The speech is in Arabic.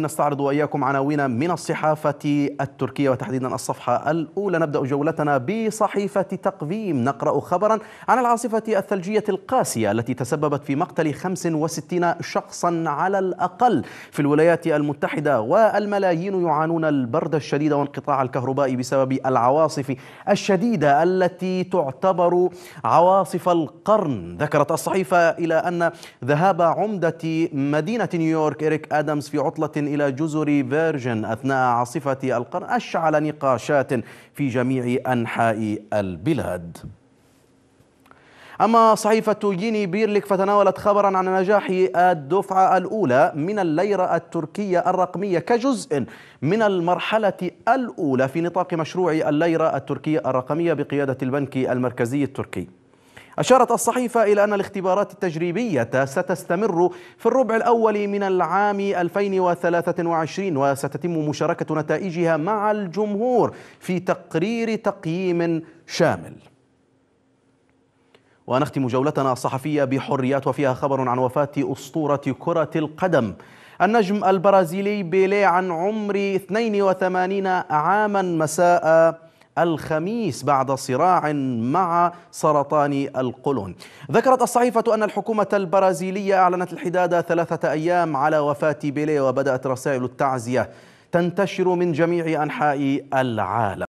نستعرض وإياكم عناوين من الصحافة التركية وتحديدا الصفحة الأولى نبدأ جولتنا بصحيفة تقويم نقرأ خبرا عن العاصفة الثلجية القاسية التي تسببت في مقتل 65 شخصا على الأقل في الولايات المتحدة والملايين يعانون البرد الشديد وانقطاع الكهرباء بسبب العواصف الشديدة التي تعتبر عواصف القرن ذكرت الصحيفة إلى أن ذهاب عمدة مدينة نيويورك إريك آدمز في عطلة إلى جزر فيرجن أثناء عاصفة القرن أشعل نقاشات في جميع أنحاء البلاد أما صحيفة جيني بيرلك فتناولت خبرا عن نجاح الدفعة الأولى من الليرة التركية الرقمية كجزء من المرحلة الأولى في نطاق مشروع الليرة التركية الرقمية بقيادة البنك المركزي التركي أشارت الصحيفة إلى أن الاختبارات التجريبية ستستمر في الربع الأول من العام 2023 وستتم مشاركة نتائجها مع الجمهور في تقرير تقييم شامل ونختم جولتنا الصحفية بحريات وفيها خبر عن وفاة أسطورة كرة القدم النجم البرازيلي بيليه عن عمر 82 عاما مساء الخميس بعد صراع مع سرطان القولون ذكرت الصحيفة أن الحكومة البرازيلية أعلنت الحداد ثلاثة أيام على وفاة بيليه وبدأت رسائل التعزية تنتشر من جميع أنحاء العالم